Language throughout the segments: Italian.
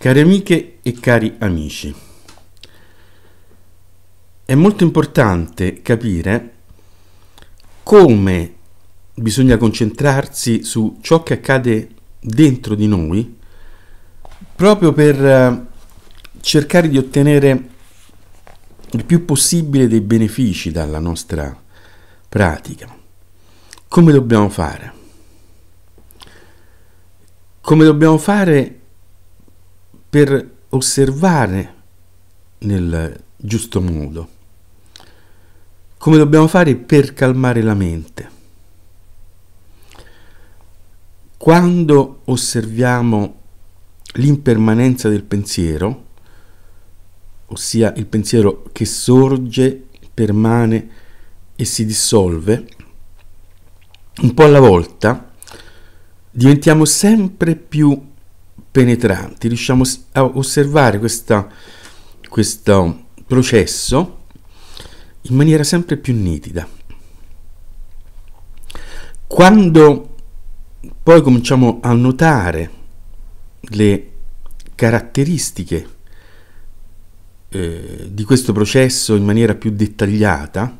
Cari amiche e cari amici, è molto importante capire come bisogna concentrarsi su ciò che accade dentro di noi proprio per eh, cercare di ottenere il più possibile dei benefici dalla nostra pratica. Come dobbiamo fare? Come dobbiamo fare per osservare nel giusto modo. Come dobbiamo fare per calmare la mente? Quando osserviamo l'impermanenza del pensiero, ossia il pensiero che sorge, permane e si dissolve, un po' alla volta, diventiamo sempre più penetranti, riusciamo a osservare questa, questo processo in maniera sempre più nitida. Quando poi cominciamo a notare le caratteristiche eh, di questo processo in maniera più dettagliata,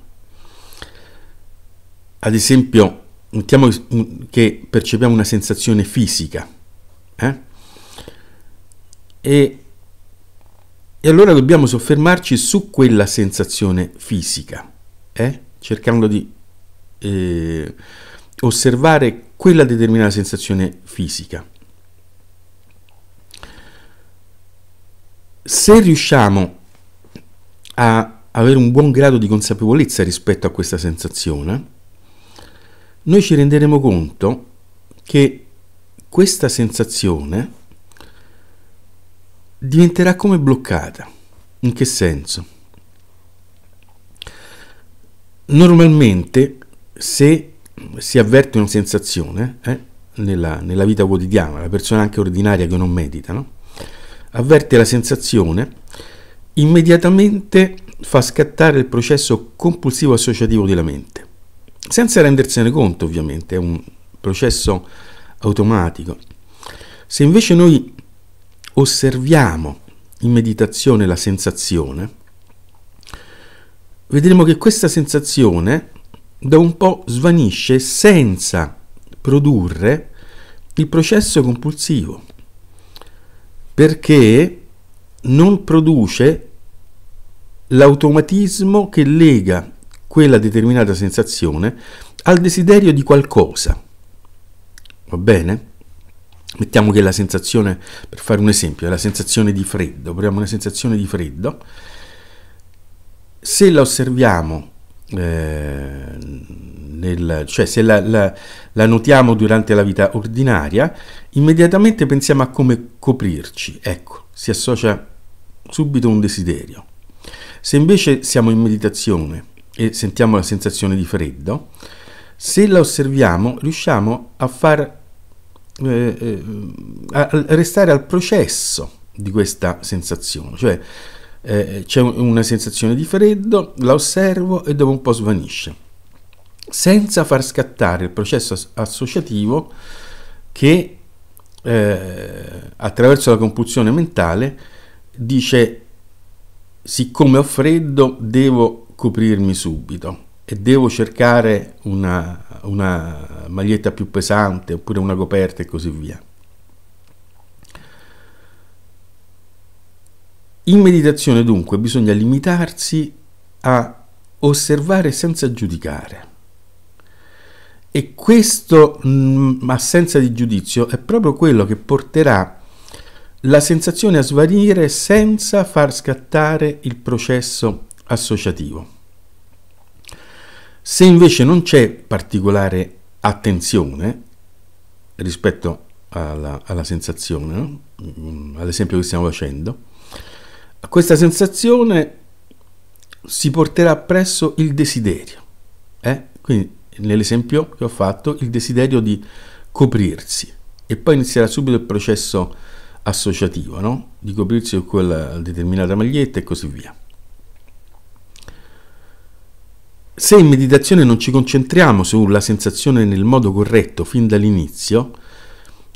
ad esempio, mettiamo che percepiamo una sensazione fisica, eh? E, e allora dobbiamo soffermarci su quella sensazione fisica, eh? cercando di eh, osservare quella determinata sensazione fisica. Se riusciamo a avere un buon grado di consapevolezza rispetto a questa sensazione, noi ci renderemo conto che questa sensazione diventerà come bloccata. In che senso? Normalmente se si avverte una sensazione eh, nella, nella, vita quotidiana, la persona anche ordinaria che non medita, no? avverte la sensazione, immediatamente fa scattare il processo compulsivo associativo della mente, senza rendersene conto ovviamente, è un processo automatico. Se invece noi osserviamo in meditazione la sensazione, vedremo che questa sensazione da un po' svanisce senza produrre il processo compulsivo, perché non produce l'automatismo che lega quella determinata sensazione al desiderio di qualcosa. Va bene? mettiamo che la sensazione, per fare un esempio, è la sensazione di freddo, proviamo una sensazione di freddo, se la osserviamo, eh, nel, cioè se la, la, la, notiamo durante la vita ordinaria, immediatamente pensiamo a come coprirci, ecco, si associa subito un desiderio. Se invece siamo in meditazione e sentiamo la sensazione di freddo, se la osserviamo riusciamo a far eh, eh a restare al processo di questa sensazione, cioè eh, c'è una sensazione di freddo, la osservo e dopo un po' svanisce, senza far scattare il processo associativo che eh, attraverso la compulsione mentale dice siccome ho freddo devo coprirmi subito e devo cercare una, una maglietta più pesante oppure una coperta e così via. In meditazione dunque bisogna limitarsi a osservare senza giudicare. E questo mh, mm, assenza di giudizio è proprio quello che porterà la sensazione a svanire senza far scattare il processo associativo. Se invece non c'è particolare attenzione rispetto alla, alla sensazione, no? Mm, all'esempio che stiamo facendo, questa sensazione si porterà presso il desiderio. Eh? Quindi nell'esempio che ho fatto, il desiderio di coprirsi e poi inizierà subito il processo associativo, no? di coprirsi con quella determinata maglietta e così via. Se in meditazione non ci concentriamo sulla sensazione nel modo corretto fin dall'inizio,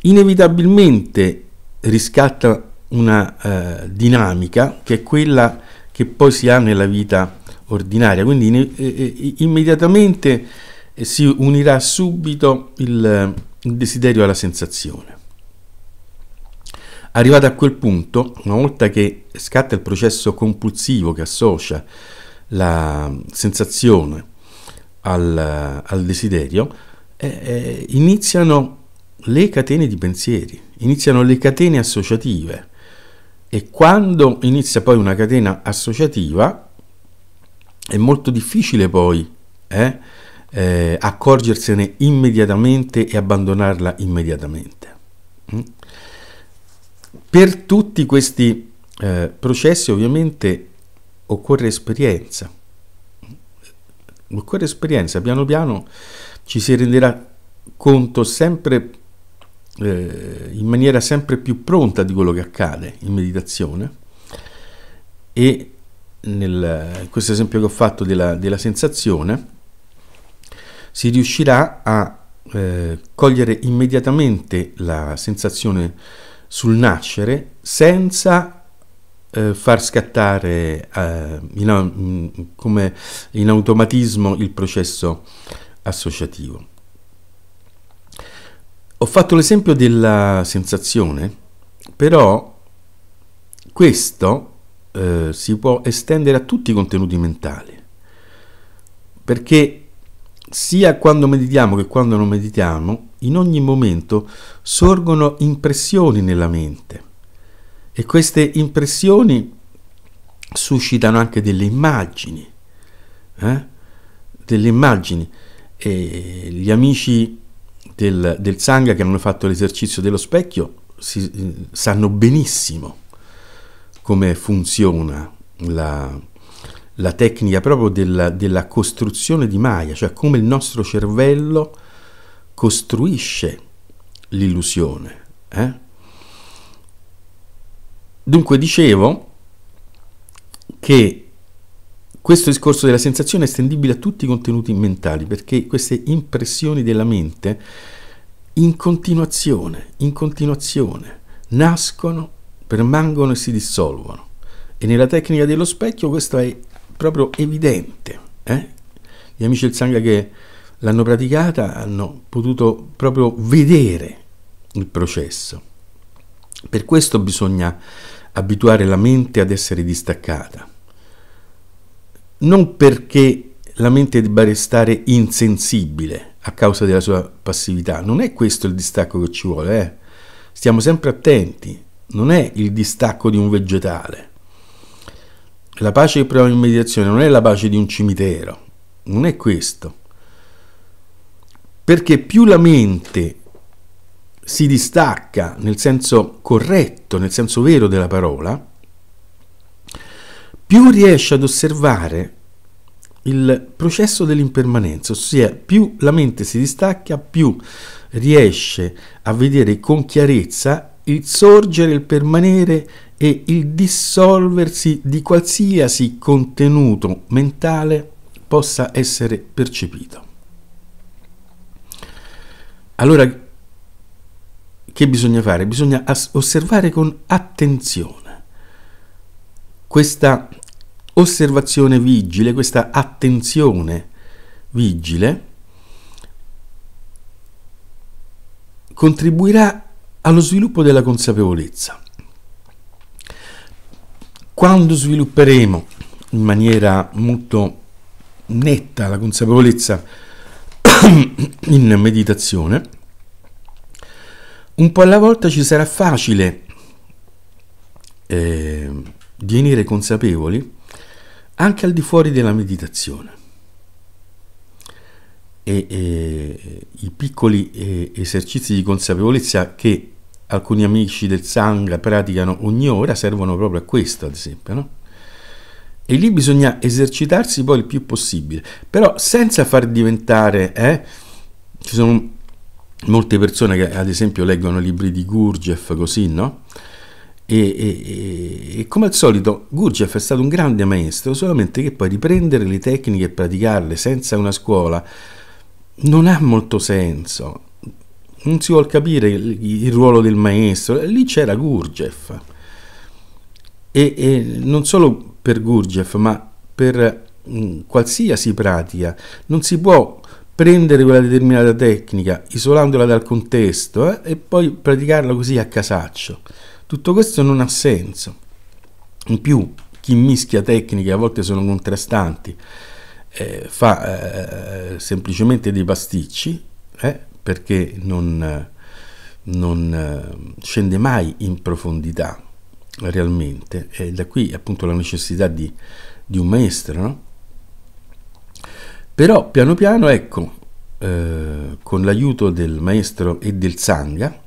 inevitabilmente riscatta una eh, dinamica che è quella che poi si ha nella vita ordinaria. Quindi in, eh, eh immediatamente eh, si unirà subito il, eh, il desiderio alla sensazione. Arrivato a quel punto, una volta che scatta il processo compulsivo che associa la sensazione al, al desiderio, eh, eh, iniziano le catene di pensieri, iniziano le catene associative e quando inizia poi una catena associativa è molto difficile poi eh, eh, accorgersene immediatamente e abbandonarla immediatamente. Mm? Per tutti questi eh, processi ovviamente occorre esperienza. Occorre esperienza, piano piano ci si renderà conto sempre eh, in maniera sempre più pronta di quello che accade in meditazione e nel, questo esempio che ho fatto della, della sensazione si riuscirà a eh, cogliere immediatamente la sensazione sul nascere senza eh, far scattare eh, in, come in automatismo il processo associativo. Ho fatto l'esempio della sensazione, però questo eh, si può estendere a tutti i contenuti mentali, perché sia quando meditiamo che quando non meditiamo, in ogni momento sorgono impressioni nella mente e queste impressioni suscitano anche delle immagini, eh? delle immagini. E gli amici del, del Sangha che hanno fatto l'esercizio dello specchio si, sanno benissimo come funziona la, la tecnica proprio della, della, costruzione di Maya, cioè come il nostro cervello costruisce l'illusione. Eh? Dunque dicevo che questo discorso della sensazione è estendibile a tutti i contenuti mentali, perché queste impressioni della mente in continuazione, in continuazione, nascono, permangono e si dissolvono. E nella tecnica dello specchio questo è proprio evidente. Eh? Gli amici del Sangha che l'hanno praticata hanno potuto proprio vedere il processo. Per questo bisogna abituare la mente ad essere distaccata. Non perché la mente debba restare insensibile a causa della sua passività, non è questo il distacco che ci vuole, eh? stiamo sempre attenti, non è il distacco di un vegetale. La pace che proviamo in meditazione non è la pace di un cimitero, non è questo. Perché più la mente si distacca nel senso corretto, nel senso vero della parola, più riesce ad osservare il processo dell'impermanenza, ossia più la mente si distacca, più riesce a vedere con chiarezza il sorgere, il permanere e il dissolversi di qualsiasi contenuto mentale possa essere percepito. Allora che bisogna fare? Bisogna osservare con attenzione. Questa osservazione vigile, questa attenzione vigile, contribuirà allo sviluppo della consapevolezza. Quando svilupperemo in maniera molto netta la consapevolezza in meditazione, un po' alla volta ci sarà facile eh, divenire consapevoli anche al di fuori della meditazione. E, e i piccoli eh, esercizi di consapevolezza che alcuni amici del Sangha praticano ogni ora servono proprio a questo, ad esempio, no? E lì bisogna esercitarsi poi il più possibile, però senza far diventare, eh, ci sono molte persone che ad esempio leggono libri di Gurdjieff così, no? E, e, e, come al solito Gurdjieff è stato un grande maestro, solamente che poi riprendere le tecniche e praticarle senza una scuola non ha molto senso. Non si vuol capire il, il ruolo del maestro. Lì c'era Gurdjieff. E, e, non solo per Gurdjieff, ma per mh, mm, qualsiasi pratica. Non si può prendere quella determinata tecnica, isolandola dal contesto eh, e poi praticarla così a casaccio. Tutto questo non ha senso. In più, chi mischia tecniche a volte sono contrastanti, eh, fa eh, semplicemente dei pasticci eh, perché non, eh, non eh, scende mai in profondità realmente. E da qui appunto la necessità di, di un maestro, no? Però piano piano, ecco, eh, con l'aiuto del maestro e del sangha,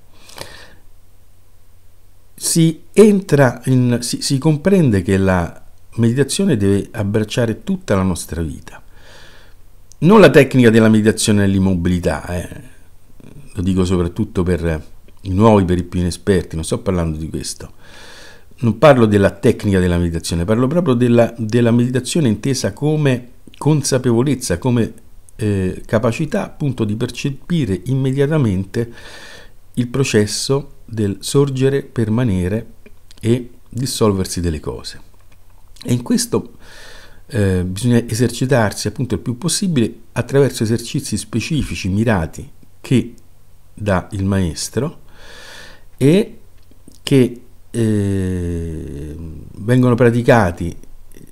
si, entra in, si, si comprende che la meditazione deve abbracciare tutta la nostra vita. Non la tecnica della meditazione nell'immobilità, eh. lo dico soprattutto per i nuovi, per i più inesperti, non sto parlando di questo. Non parlo della tecnica della meditazione, parlo proprio della, della meditazione intesa come consapevolezza, come eh, capacità appunto di percepire immediatamente il processo del sorgere, permanere e dissolversi delle cose. E in questo eh, bisogna esercitarsi appunto il più possibile attraverso esercizi specifici, mirati, che dà il maestro e che eh, vengono praticati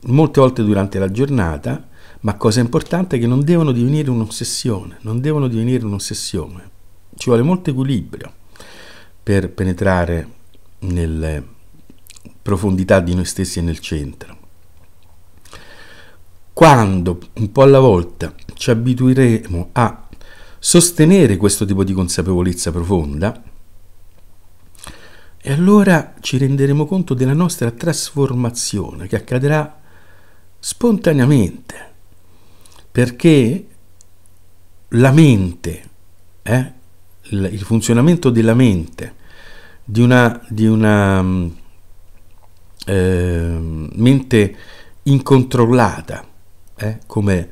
molte volte durante la giornata ma cosa importante è che non devono divenire un'ossessione, non devono divenire un'ossessione. Ci vuole molto equilibrio per penetrare nelle profondità di noi stessi e nel centro. Quando, un po' alla volta, ci abitueremo a sostenere questo tipo di consapevolezza profonda, e allora ci renderemo conto della nostra trasformazione che accadrà spontaneamente perché la mente, eh, il funzionamento della mente, di una, di una eh, mente incontrollata, eh, come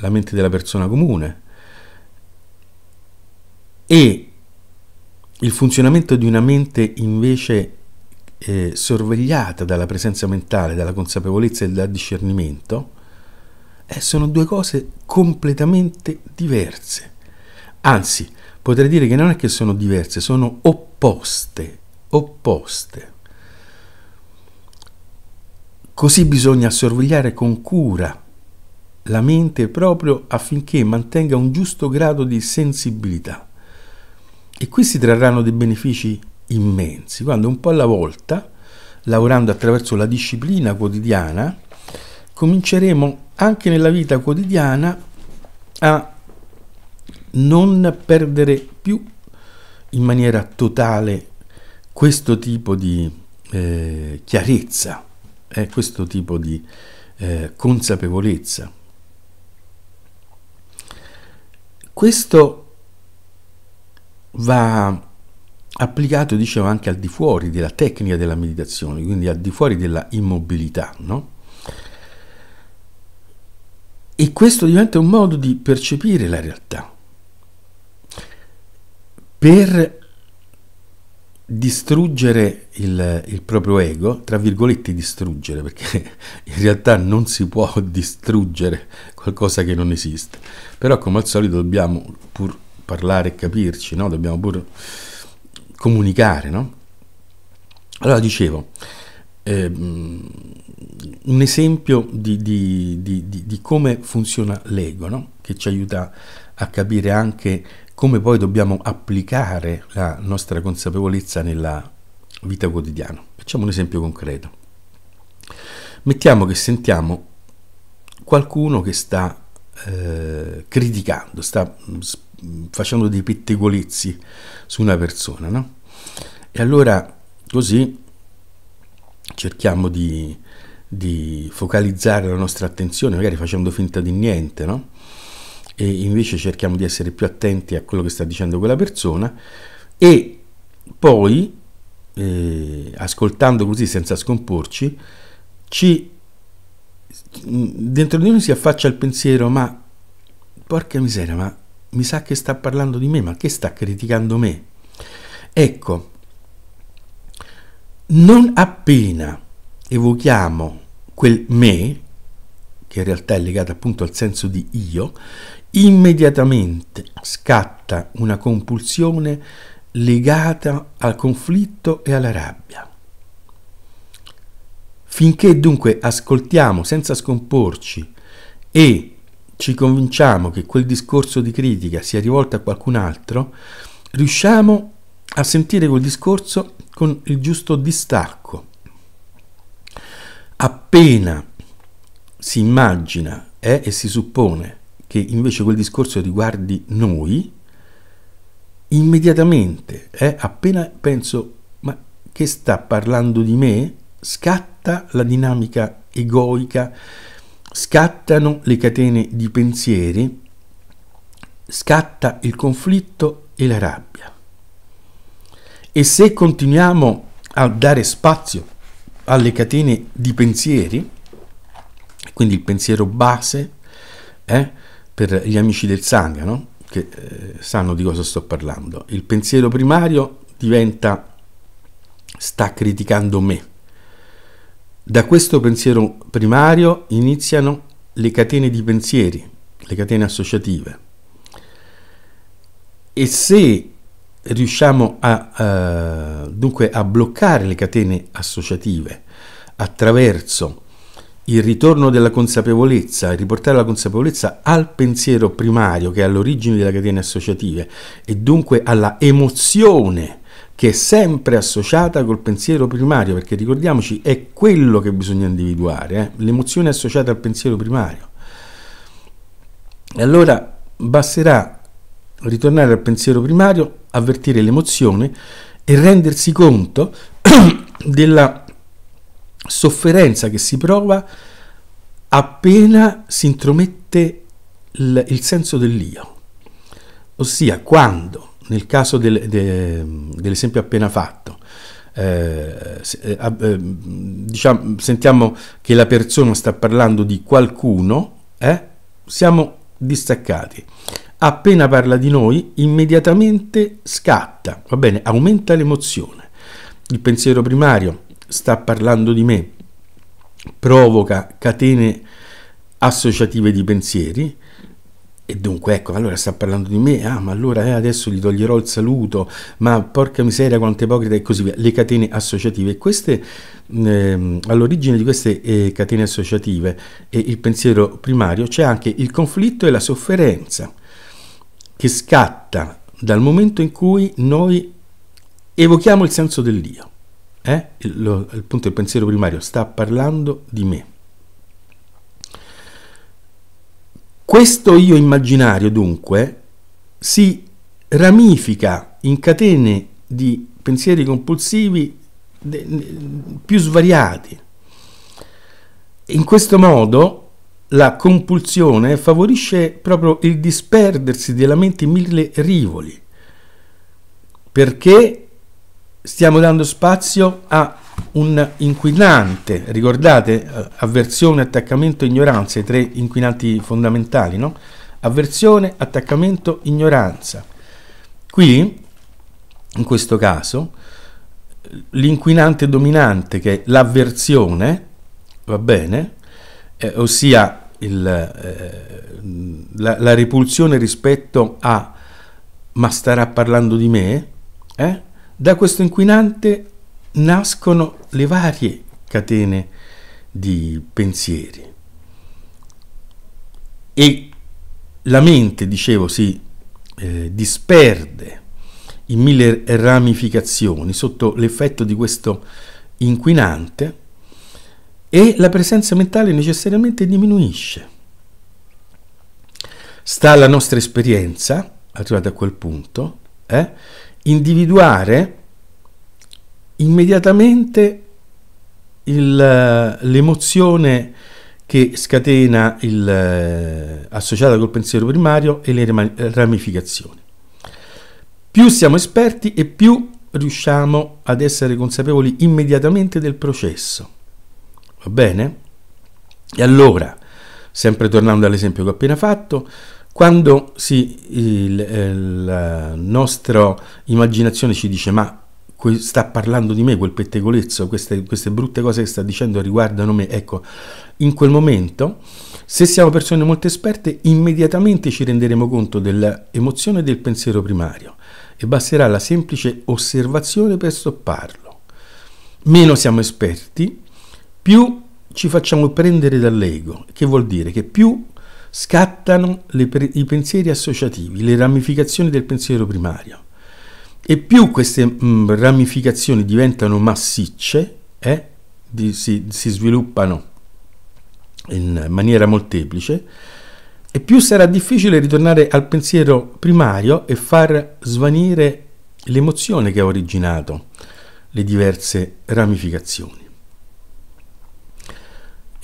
la mente della persona comune, e il funzionamento di una mente invece eh, sorvegliata dalla presenza mentale, dalla consapevolezza e dal discernimento, eh, sono due cose completamente diverse. Anzi, potrei dire che non è che sono diverse, sono opposte, opposte. Così bisogna sorvegliare con cura la mente proprio affinché mantenga un giusto grado di sensibilità. E qui si trarranno dei benefici immensi, quando un po' alla volta, lavorando attraverso la disciplina quotidiana, cominceremo anche nella vita quotidiana a non perdere più in maniera totale questo tipo di eh, chiarezza, eh, questo tipo di eh, consapevolezza. Questo va applicato, dicevo, anche al di fuori della tecnica della meditazione, quindi al di fuori della immobilità, no? E questo diventa un modo di percepire la realtà. Per distruggere il, il, proprio ego, tra virgolette distruggere, perché in realtà non si può distruggere qualcosa che non esiste. Però come al solito dobbiamo pur parlare e capirci, no? dobbiamo pur comunicare. No? Allora dicevo, eh, un esempio di, di, di, di, come funziona l'ego, no? che ci aiuta a capire anche come poi dobbiamo applicare la nostra consapevolezza nella vita quotidiana. Facciamo un esempio concreto. Mettiamo che sentiamo qualcuno che sta eh, criticando, sta mm, facendo dei pettegolezzi su una persona, no? E allora così cerchiamo di, di focalizzare la nostra attenzione, magari facendo finta di niente, no? E invece cerchiamo di essere più attenti a quello che sta dicendo quella persona e poi, eh, ascoltando così senza scomporci, ci, dentro di noi si affaccia il pensiero, ma porca miseria, ma mi sa che sta parlando di me, ma che sta criticando me? Ecco, non appena evochiamo quel me, che in realtà è legato appunto al senso di io, immediatamente scatta una compulsione legata al conflitto e alla rabbia. Finché dunque ascoltiamo senza scomporci e ci convinciamo che quel discorso di critica sia rivolto a qualcun altro, riusciamo a sentire quel discorso con il giusto distacco. Appena si immagina eh, e si suppone che invece quel discorso riguardi noi, immediatamente, eh, appena penso ma che sta parlando di me, scatta la dinamica egoica, scattano le catene di pensieri, scatta il conflitto e la rabbia. E se continuiamo a dare spazio alle catene di pensieri, quindi il pensiero base eh, per gli amici del sangue, no? che eh, sanno di cosa sto parlando, il pensiero primario diventa sta criticando me. Da questo pensiero primario iniziano le catene di pensieri, le catene associative. E se riusciamo a, eh, dunque a bloccare le catene associative attraverso il ritorno della consapevolezza, riportare la consapevolezza al pensiero primario che è all'origine delle catene associative e dunque alla emozione che è sempre associata col pensiero primario, perché ricordiamoci è quello che bisogna individuare, eh? l'emozione associata al pensiero primario. E allora basterà ritornare al pensiero primario avvertire l'emozione e rendersi conto della sofferenza che si prova appena si intromette il, il senso dell'io. Ossia, quando, nel caso del, de, dell'esempio appena fatto, eh, eh, eh diciamo, sentiamo che la persona sta parlando di qualcuno, eh, siamo distaccati appena parla di noi, immediatamente scatta, va bene, aumenta l'emozione. Il pensiero primario sta parlando di me, provoca catene associative di pensieri, e dunque, ecco, allora sta parlando di me, ah, ma allora eh, adesso gli toglierò il saluto, ma porca miseria quanto ipocrita e così via, le catene associative. Queste, eh, all'origine di queste eh, catene associative e il pensiero primario c'è anche il conflitto e la sofferenza che scatta dal momento in cui noi evochiamo il senso dell'io. Eh? Il, lo, il punto del pensiero primario sta parlando di me. Questo io immaginario, dunque, si ramifica in catene di pensieri compulsivi più svariati. In questo modo la compulsione favorisce proprio il disperdersi della mente in mille rivoli, perché stiamo dando spazio a un inquinante, ricordate eh, avversione, attaccamento, ignoranza, i tre inquinanti fondamentali, no? Avversione, attaccamento, ignoranza. Qui, in questo caso, l'inquinante dominante che è l'avversione, va bene, eh, ossia il, eh, la, la, ripulsione rispetto a ma starà parlando di me, eh? da questo inquinante nascono le varie catene di pensieri. E la mente, dicevo, si eh, disperde in mille ramificazioni sotto l'effetto di questo inquinante e la presenza mentale necessariamente diminuisce. Sta alla nostra esperienza, arrivata a quel punto, eh, individuare immediatamente il, eh, l'emozione che scatena il, eh, associata col pensiero primario e le ramificazioni. Più siamo esperti e più riusciamo ad essere consapevoli immediatamente del processo Va bene? E allora, sempre tornando all'esempio che ho appena fatto, quando si, la eh, eh, nostra immaginazione ci dice ma sta parlando di me quel pettegolezzo, queste, queste brutte cose che sta dicendo riguardano me, ecco, in quel momento, se siamo persone molto esperte, immediatamente ci renderemo conto dell'emozione e del pensiero primario e basterà la semplice osservazione per stopparlo. Meno siamo esperti, più ci facciamo prendere dall'ego, che vuol dire che più scattano le, i pensieri associativi, le ramificazioni del pensiero primario. E più queste mh, mm, ramificazioni diventano massicce, eh, di, si, si sviluppano in maniera molteplice, e più sarà difficile ritornare al pensiero primario e far svanire l'emozione che ha originato le diverse ramificazioni.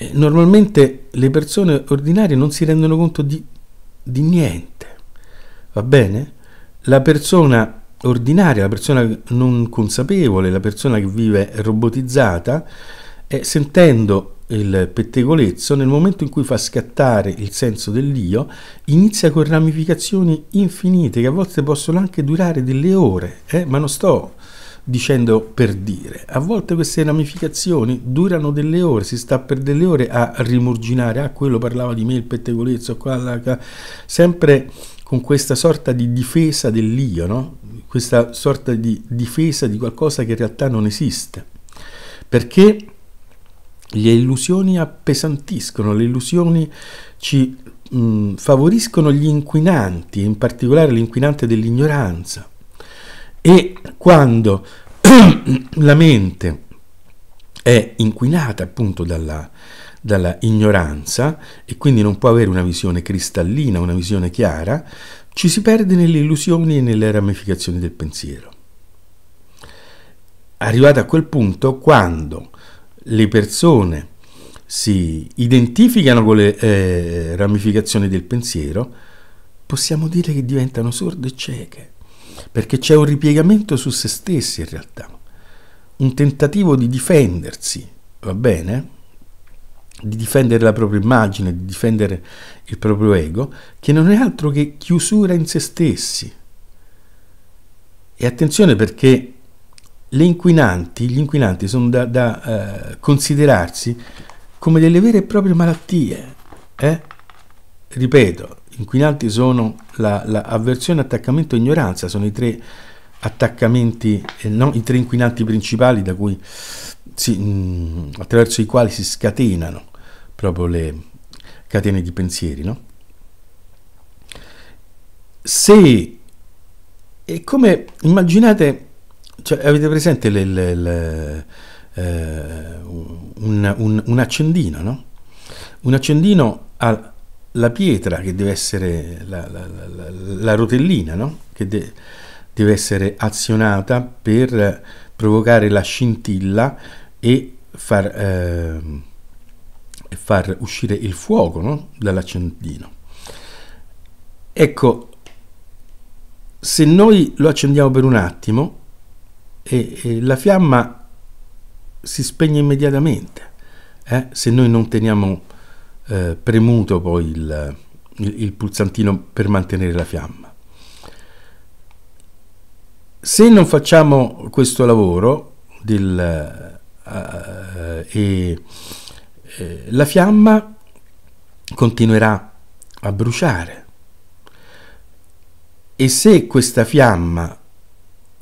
Eh, normalmente le persone ordinarie non si rendono conto di, di niente, va bene? La persona ordinaria, la persona non consapevole, la persona che vive robotizzata, eh, sentendo il pettegolezzo, nel momento in cui fa scattare il senso dell'io, inizia con ramificazioni infinite che a volte possono anche durare delle ore, eh? ma non sto dicendo per dire. A volte queste ramificazioni durano delle ore, si sta per delle ore a rimurginare, ah quello parlava di me, il pettegolezzo, qua, là, là. sempre con questa sorta di difesa dell'io, no? questa sorta di difesa di qualcosa che in realtà non esiste. Perché le illusioni appesantiscono, le illusioni ci mh, favoriscono gli inquinanti, in particolare l'inquinante dell'ignoranza. E quando la mente è inquinata appunto dalla, dalla ignoranza e quindi non può avere una visione cristallina, una visione chiara, ci si perde nelle illusioni e nelle ramificazioni del pensiero. Arrivato a quel punto, quando le persone si identificano con le eh, ramificazioni del pensiero, possiamo dire che diventano sorde e cieche perché c'è un ripiegamento su se stessi in realtà, un tentativo di difendersi, va bene? Di difendere la propria immagine, di difendere il proprio ego, che non è altro che chiusura in se stessi. E attenzione perché le inquinanti, gli inquinanti sono da, da eh, considerarsi come delle vere e proprie malattie. Eh? Ripeto, inquinanti sono la, la avversione, attaccamento e ignoranza, sono i tre attaccamenti, eh, no, i tre inquinanti principali da cui si, mh, mm, attraverso i quali si scatenano proprio le catene di pensieri. No? Se e come immaginate, cioè, avete presente le, le, le, eh, un, un, un, accendino, no? Un accendino ha la pietra che deve essere la, la, la, la rotellina no? che de- deve essere azionata per provocare la scintilla e far, eh, far uscire il fuoco no? dall'accendino. Ecco, se noi lo accendiamo per un attimo, e, e la fiamma si spegne immediatamente eh? se noi non teniamo eh, premuto poi il, il, il pulsantino per mantenere la fiamma. Se non facciamo questo lavoro del, eh, eh, eh, la fiamma continuerà a bruciare e se questa fiamma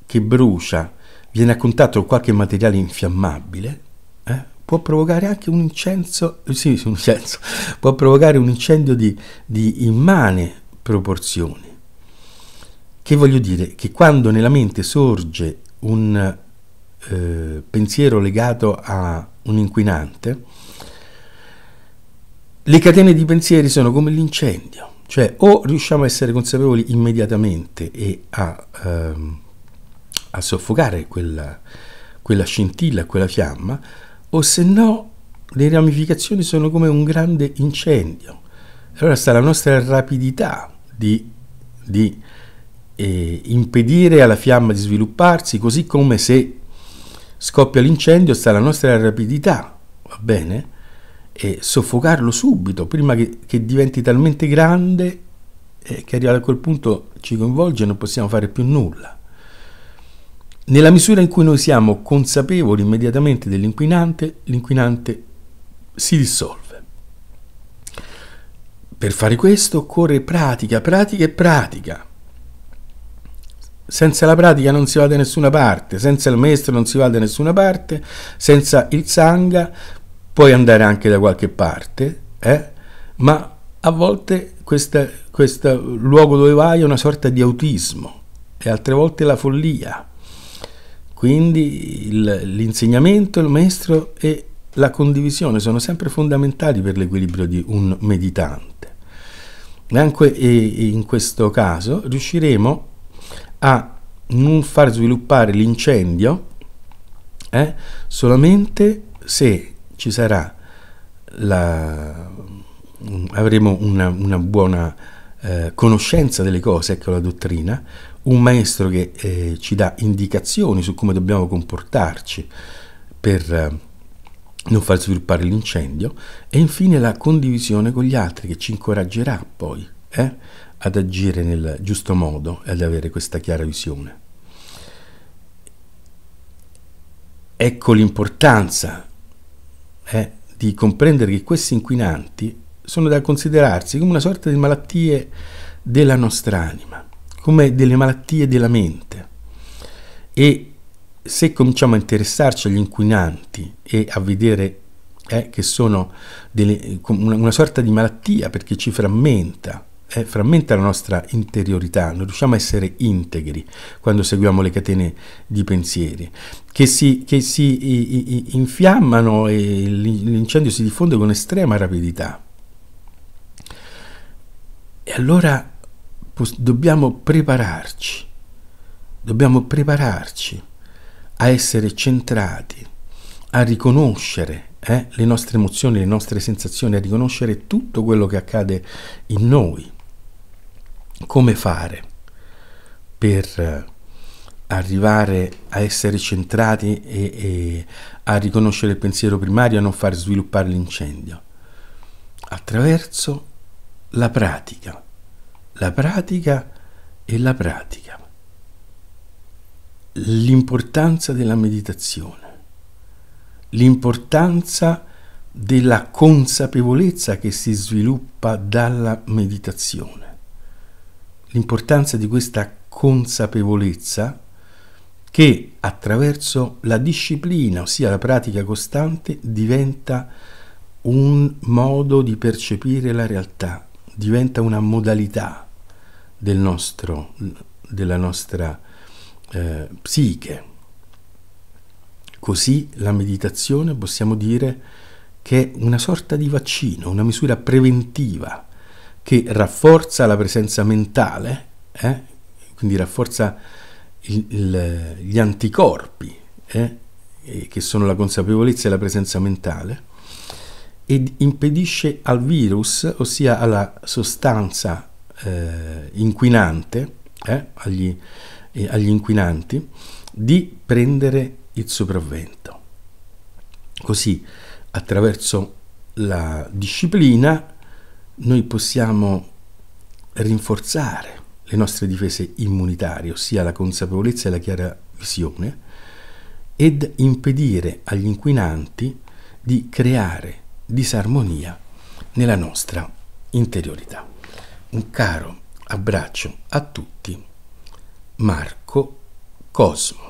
che brucia viene a contatto con qualche materiale infiammabile, eh, può provocare anche un incenso, eh, sì, un incendio, può provocare un incendio di, di immane proporzioni. Che voglio dire? Che quando nella mente sorge un eh, pensiero legato a un inquinante, le catene di pensieri sono come l'incendio, cioè o riusciamo a essere consapevoli immediatamente e a, ehm, a soffocare quella, quella scintilla, quella fiamma, o se no le ramificazioni sono come un grande incendio. Allora sta la nostra rapidità di, di eh, impedire alla fiamma di svilupparsi, così come se scoppia l'incendio sta la nostra rapidità, va bene? E soffocarlo subito, prima che, che diventi talmente grande eh, che arriva a quel punto ci coinvolge e non possiamo fare più nulla. Nella misura in cui noi siamo consapevoli immediatamente dell'inquinante, l'inquinante si dissolve. Per fare questo occorre pratica, pratica e pratica. Senza la pratica non si va da nessuna parte, senza il maestro non si va da nessuna parte, senza il sangha puoi andare anche da qualche parte, eh? ma a volte questo luogo dove vai è una sorta di autismo e altre volte la follia. Quindi il, l'insegnamento, il maestro e la condivisione sono sempre fondamentali per l'equilibrio di un meditante. E anche in questo caso riusciremo a non far sviluppare l'incendio eh, solamente se ci sarà la, avremo una, una buona eh, conoscenza delle cose, ecco la dottrina, un maestro che eh, ci dà indicazioni su come dobbiamo comportarci per eh, non far sviluppare l'incendio e infine la condivisione con gli altri che ci incoraggerà poi eh, ad agire nel giusto modo e ad avere questa chiara visione. Ecco l'importanza eh, di comprendere che questi inquinanti sono da considerarsi come una sorta di malattie della nostra anima come delle malattie della mente e se cominciamo a interessarci agli inquinanti e a vedere eh, che sono delle, una, sorta di malattia perché ci frammenta, eh, frammenta la nostra interiorità, non riusciamo a essere integri quando seguiamo le catene di pensieri, che si, che si i, i, infiammano e l'incendio si diffonde con estrema rapidità. E allora dobbiamo prepararci, dobbiamo prepararci a essere centrati, a riconoscere eh, le nostre emozioni, le nostre sensazioni, a riconoscere tutto quello che accade in noi. Come fare per eh, arrivare a essere centrati e, e a riconoscere il pensiero primario e non far sviluppare l'incendio? Attraverso la pratica la pratica e la pratica. L'importanza della meditazione, l'importanza della consapevolezza che si sviluppa dalla meditazione. L'importanza di questa consapevolezza che attraverso la disciplina, ossia la pratica costante, diventa un modo di percepire la realtà, diventa una modalità del nostro, della nostra eh, psiche. Così la meditazione possiamo dire che è una sorta di vaccino, una misura preventiva che rafforza la presenza mentale, eh? quindi rafforza il, il, gli anticorpi, eh? che sono la consapevolezza e la presenza mentale, ed impedisce al virus, ossia alla sostanza eh, inquinante, eh, agli, eh, agli inquinanti, di prendere il sopravvento. Così, attraverso la disciplina, noi possiamo rinforzare le nostre difese immunitarie, ossia la consapevolezza e la chiara visione, ed impedire agli inquinanti di creare disarmonia nella nostra interiorità. Un caro abbraccio a tutti. Marco Cosmo.